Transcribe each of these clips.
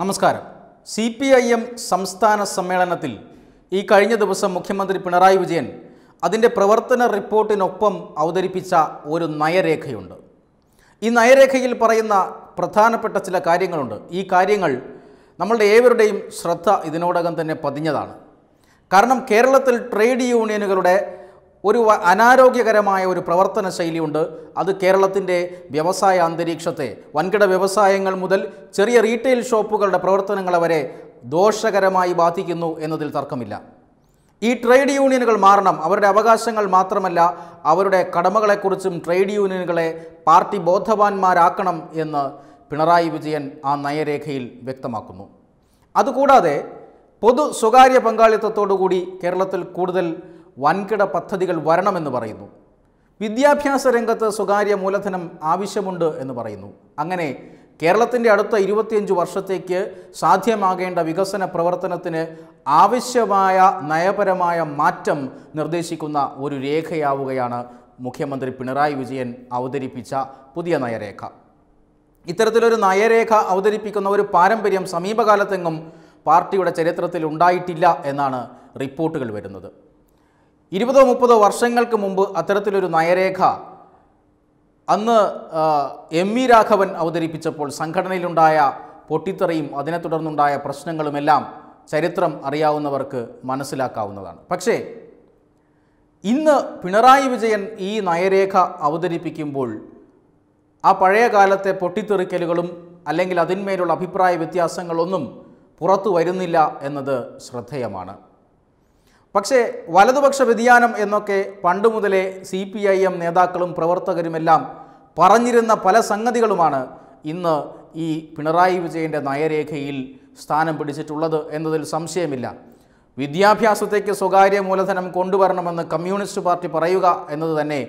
നമസ്കാരം C P I M സംസ്ഥാന സമ്മേളനത്തിൽ ഈ കഴിഞ്ഞ ദിവസം മുഖ്യമന്ത്രി പിണറായി വിജയൻ അതിൻ്റെ പ്രവർത്തന റിപ്പോർട്ടിനൊപ്പം അവതരിപ്പിച്ച ഒരു നയരേഖയുണ്ട് ഈ നയരേഖയിൽ പറയുന്ന പ്രധാനപ്പെട്ട ചില കാര്യങ്ങളുണ്ട് ഈ കാര്യങ്ങൾ നമ്മളുടെ ഏവരുടെയും ശ്രദ്ധ ഇതിനോടകം തന്നെ പതിഞ്ഞതാണ് കാരണം കേരളത്തിൽ ട്രേഡ് യൂണിയനുകളുടെ ഒരു അനാരോഗ്യകരമായ ഒരു പ്രവർത്തന ശൈലിയുണ്ട് അത് കേരളത്തിൻ്റെ വ്യവസായ അന്തരീക്ഷത്തെ വൻകിട വ്യവസായങ്ങൾ മുതൽ ചെറിയ റീറ്റെയിൽ ഷോപ്പുകളുടെ പ്രവർത്തനങ്ങളെ വരെ ദോഷകരമായി ബാധിക്കുന്നു എന്നതിൽ തർക്കമില്ല ഈ ട്രേഡ് യൂണിയനുകൾ മാറണം അവരുടെ അവകാശങ്ങൾ മാത്രമല്ല അവരുടെ കടമകളെക്കുറിച്ചും ട്രേഡ് യൂണിയനുകളെ പാർട്ടി ബോധവാന്മാരാക്കണം എന്ന് പിണറായി വിജയൻ ആ നയരേഖയിൽ വ്യക്തമാക്കുന്നു അതുകൂടാതെ പൊതു സ്വകാര്യ പങ്കാളിത്തത്തോടുകൂടി കേരളത്തിൽ കൂടുതൽ വൻകിട പദ്ധതികൾ വരണമെന്ന് പറയുന്നു വിദ്യാഭ്യാസ രംഗത്ത് സ്വകാര്യ മൂലധനം ആവശ്യമുണ്ട് എന്ന് പറയുന്നു അങ്ങനെ കേരളത്തിൻ്റെ അടുത്ത ഇരുപത്തിയഞ്ച് വർഷത്തേക്ക് സാധ്യമാകേണ്ട വികസന പ്രവർത്തനത്തിന് ആവശ്യമായ നയപരമായ മാറ്റം നിർദ്ദേശിക്കുന്ന ഒരു രേഖയാവുകയാണ് മുഖ്യമന്ത്രി പിണറായി വിജയൻ അവതരിപ്പിച്ച പുതിയ നയരേഖ ഇത്തരത്തിലൊരു നയരേഖ അവതരിപ്പിക്കുന്ന ഒരു പാരമ്പര്യം സമീപകാലത്തെങ്ങും പാർട്ടിയുടെ ചരിത്രത്തിൽ ഉണ്ടായിട്ടില്ല എന്നാണ് റിപ്പോർട്ടുകൾ വരുന്നത് ഇരുപതോ മുപ്പതോ വർഷങ്ങൾക്ക് മുമ്പ് അത്തരത്തിലൊരു നയരേഖ അന്ന് എം ഇ രാഘവൻ അവതരിപ്പിച്ചപ്പോൾ സംഘടനയിലുണ്ടായ പൊട്ടിത്തെറിയും അതിനെ തുടർന്നുണ്ടായ പ്രശ്നങ്ങളുമെല്ലാം ചരിത്രം അറിയാവുന്നവർക്ക് മനസ്സിലാക്കാവുന്നതാണ് പക്ഷേ ഇന്ന് പിണറായി വിജയൻ ഈ നയരേഖ അവതരിപ്പിക്കുമ്പോൾ ആ പഴയ കാലത്തെ പൊട്ടിത്തെറിക്കലുകളും അല്ലെങ്കിൽ അതിന്മേലുള്ള അഭിപ്രായ വ്യത്യാസങ്ങളൊന്നും പുറത്തു വരുന്നില്ല എന്നത് ശ്രദ്ധേയമാണ് പക്ഷേ വലതുപക്ഷ വ്യതിയാനം എന്നൊക്കെ പണ്ടുമുതലേ മുതലേ സി പി ഐ എം നേതാക്കളും പ്രവർത്തകരുമെല്ലാം പറഞ്ഞിരുന്ന പല സംഗതികളുമാണ് ഇന്ന് ഈ പിണറായി വിജയൻ്റെ നയരേഖയിൽ സ്ഥാനം പിടിച്ചിട്ടുള്ളത് എന്നതിൽ സംശയമില്ല വിദ്യാഭ്യാസത്തേക്ക് സ്വകാര്യ മൂലധനം കൊണ്ടുവരണമെന്ന് കമ്മ്യൂണിസ്റ്റ് പാർട്ടി പറയുക എന്നത് തന്നെ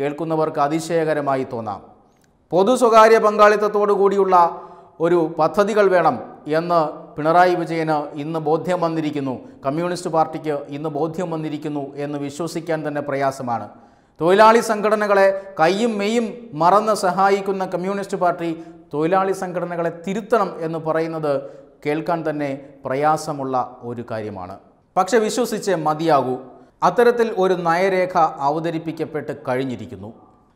കേൾക്കുന്നവർക്ക് അതിശയകരമായി തോന്നാം പൊതു സ്വകാര്യ പങ്കാളിത്തത്തോടു കൂടിയുള്ള ഒരു പദ്ധതികൾ വേണം എന്ന് പിണറായി വിജയന് ഇന്ന് ബോധ്യം വന്നിരിക്കുന്നു കമ്മ്യൂണിസ്റ്റ് പാർട്ടിക്ക് ഇന്ന് ബോധ്യം വന്നിരിക്കുന്നു എന്ന് വിശ്വസിക്കാൻ തന്നെ പ്രയാസമാണ് തൊഴിലാളി സംഘടനകളെ കൈയും മെയ്യും മറന്ന് സഹായിക്കുന്ന കമ്മ്യൂണിസ്റ്റ് പാർട്ടി തൊഴിലാളി സംഘടനകളെ തിരുത്തണം എന്ന് പറയുന്നത് കേൾക്കാൻ തന്നെ പ്രയാസമുള്ള ഒരു കാര്യമാണ് പക്ഷെ വിശ്വസിച്ച് മതിയാകൂ അത്തരത്തിൽ ഒരു നയരേഖ അവതരിപ്പിക്കപ്പെട്ട് കഴിഞ്ഞിരിക്കുന്നു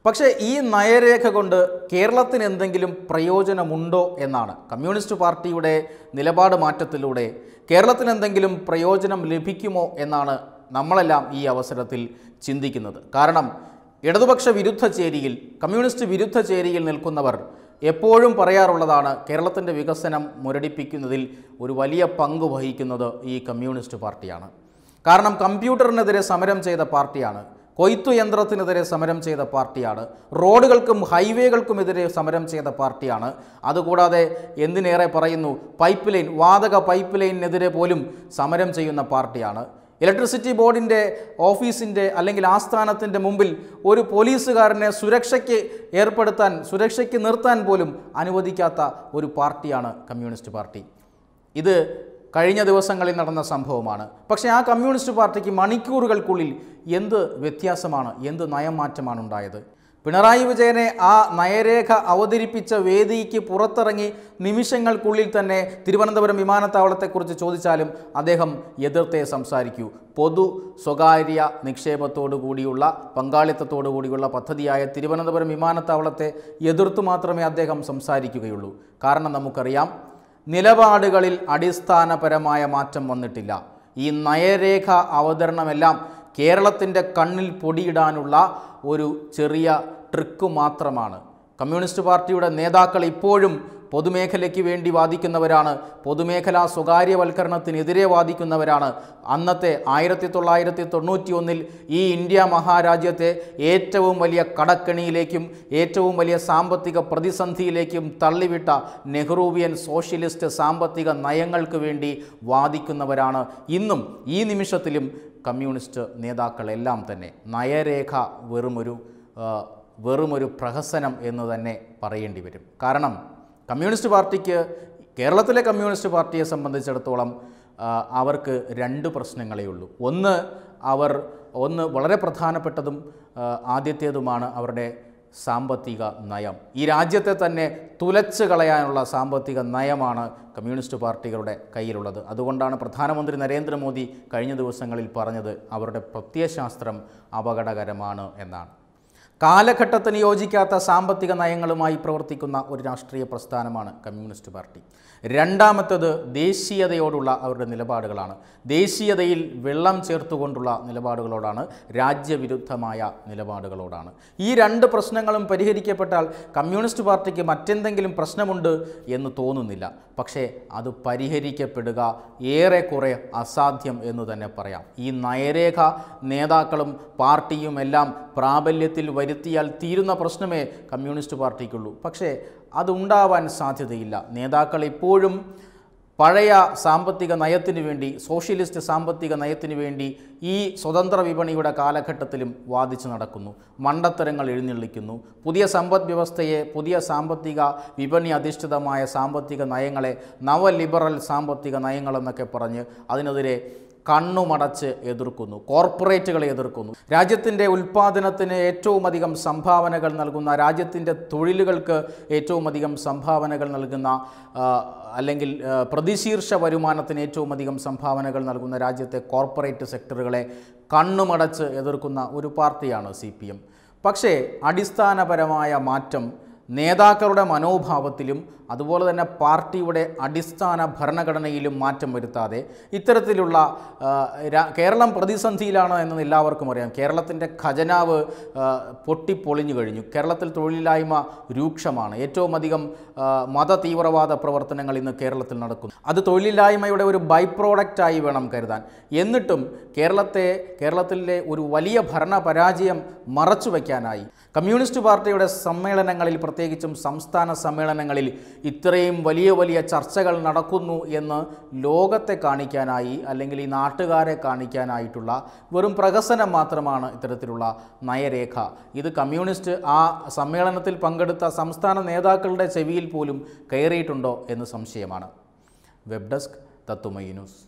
പക്ഷേ ഈ നയരേഖ കൊണ്ട് കേരളത്തിന് എന്തെങ്കിലും പ്രയോജനമുണ്ടോ എന്നാണ് കമ്മ്യൂണിസ്റ്റ് പാർട്ടിയുടെ നിലപാട് മാറ്റത്തിലൂടെ കേരളത്തിന് എന്തെങ്കിലും പ്രയോജനം ലഭിക്കുമോ എന്നാണ് നമ്മളെല്ലാം ഈ അവസരത്തിൽ ചിന്തിക്കുന്നത് കാരണം ഇടതുപക്ഷ വിരുദ്ധ ചേരിയിൽ കമ്മ്യൂണിസ്റ്റ് വിരുദ്ധ ചേരിയിൽ നിൽക്കുന്നവർ എപ്പോഴും പറയാറുള്ളതാണ് കേരളത്തിൻ്റെ വികസനം മുരടിപ്പിക്കുന്നതിൽ ഒരു വലിയ പങ്ക് വഹിക്കുന്നത് ഈ കമ്മ്യൂണിസ്റ്റ് പാർട്ടിയാണ് കാരണം കമ്പ്യൂട്ടറിനെതിരെ സമരം ചെയ്ത പാർട്ടിയാണ് കൊയ്ത്തു യന്ത്രത്തിനെതിരെ സമരം ചെയ്ത പാർട്ടിയാണ് റോഡുകൾക്കും ഹൈവേകൾക്കുമെതിരെ സമരം ചെയ്ത പാർട്ടിയാണ് അതുകൂടാതെ എന്തിനേറെ പറയുന്നു പൈപ്പ് ലൈൻ വാതക പൈപ്പ് ലൈനിനെതിരെ പോലും സമരം ചെയ്യുന്ന പാർട്ടിയാണ് ഇലക്ട്രിസിറ്റി ബോർഡിൻ്റെ ഓഫീസിൻ്റെ അല്ലെങ്കിൽ ആസ്ഥാനത്തിൻ്റെ മുമ്പിൽ ഒരു പോലീസുകാരനെ സുരക്ഷയ്ക്ക് ഏർപ്പെടുത്താൻ സുരക്ഷയ്ക്ക് നിർത്താൻ പോലും അനുവദിക്കാത്ത ഒരു പാർട്ടിയാണ് കമ്മ്യൂണിസ്റ്റ് പാർട്ടി ഇത് കഴിഞ്ഞ ദിവസങ്ങളിൽ നടന്ന സംഭവമാണ് പക്ഷേ ആ കമ്മ്യൂണിസ്റ്റ് പാർട്ടിക്ക് മണിക്കൂറുകൾക്കുള്ളിൽ എന്ത് വ്യത്യാസമാണ് എന്ത് നയംമാറ്റമാണ് ഉണ്ടായത് പിണറായി വിജയനെ ആ നയരേഖ അവതരിപ്പിച്ച വേദിക്ക് പുറത്തിറങ്ങി നിമിഷങ്ങൾക്കുള്ളിൽ തന്നെ തിരുവനന്തപുരം വിമാനത്താവളത്തെക്കുറിച്ച് ചോദിച്ചാലും അദ്ദേഹം എതിർത്തെ സംസാരിക്കൂ പൊതു സ്വകാര്യ നിക്ഷേപത്തോടു കൂടിയുള്ള പങ്കാളിത്തത്തോടു കൂടിയുള്ള പദ്ധതിയായ തിരുവനന്തപുരം വിമാനത്താവളത്തെ എതിർത്തു മാത്രമേ അദ്ദേഹം സംസാരിക്കുകയുള്ളൂ കാരണം നമുക്കറിയാം നിലപാടുകളിൽ അടിസ്ഥാനപരമായ മാറ്റം വന്നിട്ടില്ല ഈ നയരേഖ അവതരണമെല്ലാം കേരളത്തിൻ്റെ കണ്ണിൽ പൊടിയിടാനുള്ള ഒരു ചെറിയ ട്രിക്ക് മാത്രമാണ് കമ്മ്യൂണിസ്റ്റ് പാർട്ടിയുടെ നേതാക്കൾ ഇപ്പോഴും പൊതുമേഖലയ്ക്ക് വേണ്ടി വാദിക്കുന്നവരാണ് പൊതുമേഖലാ സ്വകാര്യവൽക്കരണത്തിനെതിരെ വാദിക്കുന്നവരാണ് അന്നത്തെ ആയിരത്തി തൊള്ളായിരത്തി തൊണ്ണൂറ്റി ഒന്നിൽ ഈ ഇന്ത്യ മഹാരാജ്യത്തെ ഏറ്റവും വലിയ കടക്കെണിയിലേക്കും ഏറ്റവും വലിയ സാമ്പത്തിക പ്രതിസന്ധിയിലേക്കും തള്ളിവിട്ട നെഹ്റൂവിയൻ സോഷ്യലിസ്റ്റ് സാമ്പത്തിക നയങ്ങൾക്ക് വേണ്ടി വാദിക്കുന്നവരാണ് ഇന്നും ഈ നിമിഷത്തിലും കമ്മ്യൂണിസ്റ്റ് നേതാക്കളെല്ലാം തന്നെ നയരേഖ വെറുമൊരു വെറുമൊരു പ്രഹസനം എന്ന് തന്നെ പറയേണ്ടി വരും കാരണം കമ്മ്യൂണിസ്റ്റ് പാർട്ടിക്ക് കേരളത്തിലെ കമ്മ്യൂണിസ്റ്റ് പാർട്ടിയെ സംബന്ധിച്ചിടത്തോളം അവർക്ക് രണ്ട് പ്രശ്നങ്ങളേ ഉള്ളൂ ഒന്ന് അവർ ഒന്ന് വളരെ പ്രധാനപ്പെട്ടതും ആദ്യത്തേതുമാണ് അവരുടെ സാമ്പത്തിക നയം ഈ രാജ്യത്തെ തന്നെ തുലച്ച് കളയാനുള്ള സാമ്പത്തിക നയമാണ് കമ്മ്യൂണിസ്റ്റ് പാർട്ടികളുടെ കയ്യിലുള്ളത് അതുകൊണ്ടാണ് പ്രധാനമന്ത്രി നരേന്ദ്രമോദി കഴിഞ്ഞ ദിവസങ്ങളിൽ പറഞ്ഞത് അവരുടെ പ്രത്യയശാസ്ത്രം അപകടകരമാണ് എന്നാണ് കാലഘട്ടത്തിന് യോജിക്കാത്ത സാമ്പത്തിക നയങ്ങളുമായി പ്രവർത്തിക്കുന്ന ഒരു രാഷ്ട്രീയ പ്രസ്ഥാനമാണ് കമ്മ്യൂണിസ്റ്റ് പാർട്ടി രണ്ടാമത്തത് ദേശീയതയോടുള്ള അവരുടെ നിലപാടുകളാണ് ദേശീയതയിൽ വെള്ളം ചേർത്തുകൊണ്ടുള്ള നിലപാടുകളോടാണ് രാജ്യവിരുദ്ധമായ നിലപാടുകളോടാണ് ഈ രണ്ട് പ്രശ്നങ്ങളും പരിഹരിക്കപ്പെട്ടാൽ കമ്മ്യൂണിസ്റ്റ് പാർട്ടിക്ക് മറ്റെന്തെങ്കിലും പ്രശ്നമുണ്ട് എന്ന് തോന്നുന്നില്ല പക്ഷേ അത് പരിഹരിക്കപ്പെടുക ഏറെക്കുറെ അസാധ്യം എന്ന് തന്നെ പറയാം ഈ നയരേഖ നേതാക്കളും പാർട്ടിയും എല്ലാം പ്രാബല്യത്തിൽ വരുത്തിയാൽ തീരുന്ന പ്രശ്നമേ കമ്മ്യൂണിസ്റ്റ് പാർട്ടിക്കുള്ളൂ പക്ഷേ അതുണ്ടാവാൻ സാധ്യതയില്ല നേതാക്കൾ ഇപ്പോഴും പഴയ സാമ്പത്തിക നയത്തിനു വേണ്ടി സോഷ്യലിസ്റ്റ് സാമ്പത്തിക നയത്തിനു വേണ്ടി ഈ സ്വതന്ത്ര വിപണിയുടെ കാലഘട്ടത്തിലും വാദിച്ചു നടക്കുന്നു മണ്ടത്തരങ്ങൾ എഴുന്നള്ളിക്കുന്നു പുതിയ സമ്പദ് വ്യവസ്ഥയെ പുതിയ സാമ്പത്തിക വിപണി അധിഷ്ഠിതമായ സാമ്പത്തിക നയങ്ങളെ നവ ലിബറൽ സാമ്പത്തിക നയങ്ങളെന്നൊക്കെ പറഞ്ഞ് അതിനെതിരെ കണ്ണുമടച്ച് എതിർക്കുന്നു കോർപ്പറേറ്റുകളെ എതിർക്കുന്നു രാജ്യത്തിൻ്റെ ഉൽപ്പാദനത്തിന് ഏറ്റവും അധികം സംഭാവനകൾ നൽകുന്ന രാജ്യത്തിൻ്റെ തൊഴിലുകൾക്ക് ഏറ്റവും അധികം സംഭാവനകൾ നൽകുന്ന അല്ലെങ്കിൽ പ്രതിശീർഷ വരുമാനത്തിന് ഏറ്റവും അധികം സംഭാവനകൾ നൽകുന്ന രാജ്യത്തെ കോർപ്പറേറ്റ് സെക്ടറുകളെ കണ്ണുമടച്ച് എതിർക്കുന്ന ഒരു പാർട്ടിയാണ് സി പക്ഷേ അടിസ്ഥാനപരമായ മാറ്റം നേതാക്കളുടെ മനോഭാവത്തിലും അതുപോലെ തന്നെ പാർട്ടിയുടെ അടിസ്ഥാന ഭരണഘടനയിലും മാറ്റം വരുത്താതെ ഇത്തരത്തിലുള്ള കേരളം പ്രതിസന്ധിയിലാണ് എന്ന് എല്ലാവർക്കും അറിയാം കേരളത്തിൻ്റെ ഖജനാവ് പൊട്ടിപ്പൊളിഞ്ഞു കഴിഞ്ഞു കേരളത്തിൽ തൊഴിലില്ലായ്മ രൂക്ഷമാണ് ഏറ്റവും അധികം മത തീവ്രവാദ പ്രവർത്തനങ്ങൾ ഇന്ന് കേരളത്തിൽ നടക്കുന്നു അത് തൊഴിലില്ലായ്മയുടെ ഒരു ബൈ പ്രോഡക്റ്റായി വേണം കരുതാൻ എന്നിട്ടും കേരളത്തെ കേരളത്തിലെ ഒരു വലിയ ഭരണ പരാജയം മറച്ചു വയ്ക്കാനായി കമ്മ്യൂണിസ്റ്റ് പാർട്ടിയുടെ സമ്മേളനങ്ങളിൽ പ്രത്യേകിച്ചും സംസ്ഥാന സമ്മേളനങ്ങളിൽ ഇത്രയും വലിയ വലിയ ചർച്ചകൾ നടക്കുന്നു എന്ന് ലോകത്തെ കാണിക്കാനായി അല്ലെങ്കിൽ ഈ നാട്ടുകാരെ കാണിക്കാനായിട്ടുള്ള വെറും പ്രഹസനം മാത്രമാണ് ഇത്തരത്തിലുള്ള നയരേഖ ഇത് കമ്മ്യൂണിസ്റ്റ് ആ സമ്മേളനത്തിൽ പങ്കെടുത്ത സംസ്ഥാന നേതാക്കളുടെ ചെവിയിൽ പോലും കയറിയിട്ടുണ്ടോ എന്ന് സംശയമാണ് വെബ് ഡെസ്ക് തത്തുമൈ ന്യൂസ്